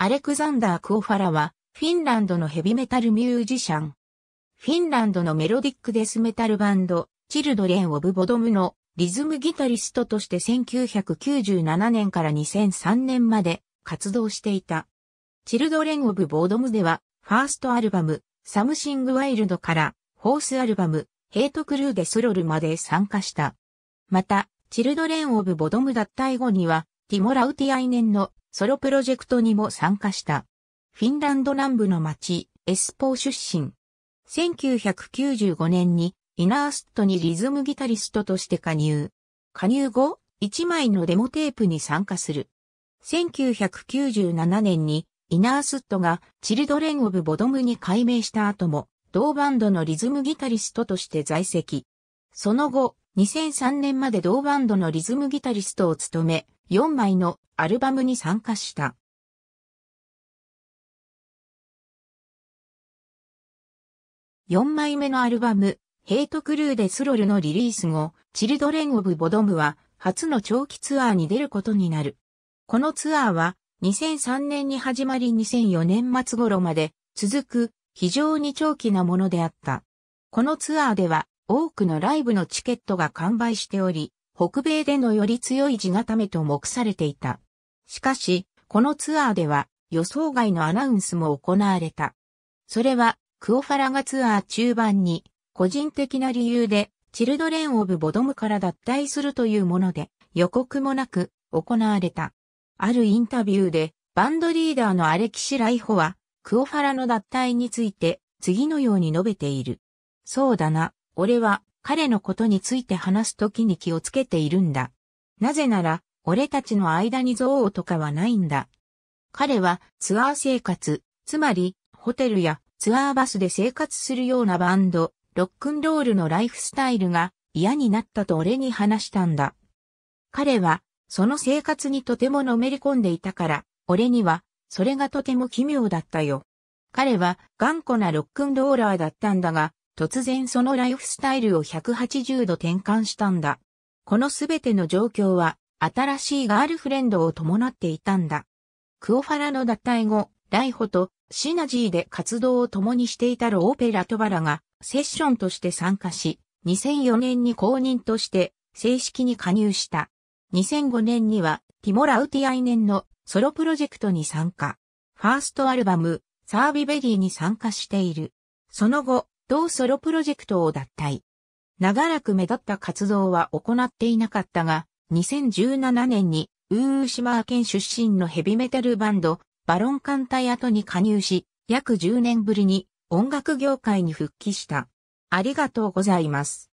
アレクザンダー・クオファラは、フィンランドのヘビメタルミュージシャン。フィンランドのメロディックデスメタルバンド、チルドレン・オブ・ボドムのリズムギタリストとして1997年から2003年まで活動していた。チルドレン・オブ・ボドムでは、ファーストアルバム、サムシング・ワイルドから、フォースアルバム、ヘイト・クルー・デ・スロルまで参加した。また、チルドレン・オブ・ボドム脱退後には、ティモ・ラウティアイネンのソロプロジェクトにも参加した。フィンランド南部の町、エスポー出身。1995年にイナースットにリズムギタリストとして加入。加入後、1枚のデモテープに参加する。1997年にイナースットがチルドレン・オブ・ボドムに改名した後も、同バンドのリズムギタリストとして在籍。その後、2003年まで同バンドのリズムギタリストを務め、4枚のアルバムに参加した。4枚目のアルバム、ヘイトクルーでスロルのリリース後、チルドレン・オブ・ボドムは初の長期ツアーに出ることになる。このツアーは2003年に始まり2004年末頃まで続く非常に長期なものであった。このツアーでは多くのライブのチケットが完売しており、北米でのより強い地固めと目されていた。しかし、このツアーでは予想外のアナウンスも行われた。それは、クオファラがツアー中盤に、個人的な理由で、チルドレン・オブ・ボドムから脱退するというもので、予告もなく行われた。あるインタビューで、バンドリーダーのアレキシ・ライホは、クオファラの脱退について、次のように述べている。そうだな、俺は、彼のことについて話すときに気をつけているんだ。なぜなら、俺たちの間に憎悪とかはないんだ。彼はツアー生活、つまり、ホテルやツアーバスで生活するようなバンド、ロックンロールのライフスタイルが嫌になったと俺に話したんだ。彼は、その生活にとてものめり込んでいたから、俺には、それがとても奇妙だったよ。彼は頑固なロックンローラーだったんだが、突然そのライフスタイルを180度転換したんだ。このすべての状況は、新しいガールフレンドを伴っていたんだ。クオファラの脱退後、ライホとシナジーで活動を共にしていたローペラトバラがセッションとして参加し、2004年に公認として正式に加入した。2005年にはティモラウティアイネンのソロプロジェクトに参加。ファーストアルバム、サービベリーに参加している。その後、同ソロプロジェクトを脱退。長らく目立った活動は行っていなかったが、2017年にウーウシマー県出身のヘビメタルバンド、バロンカンイアトに加入し、約10年ぶりに音楽業界に復帰した。ありがとうございます。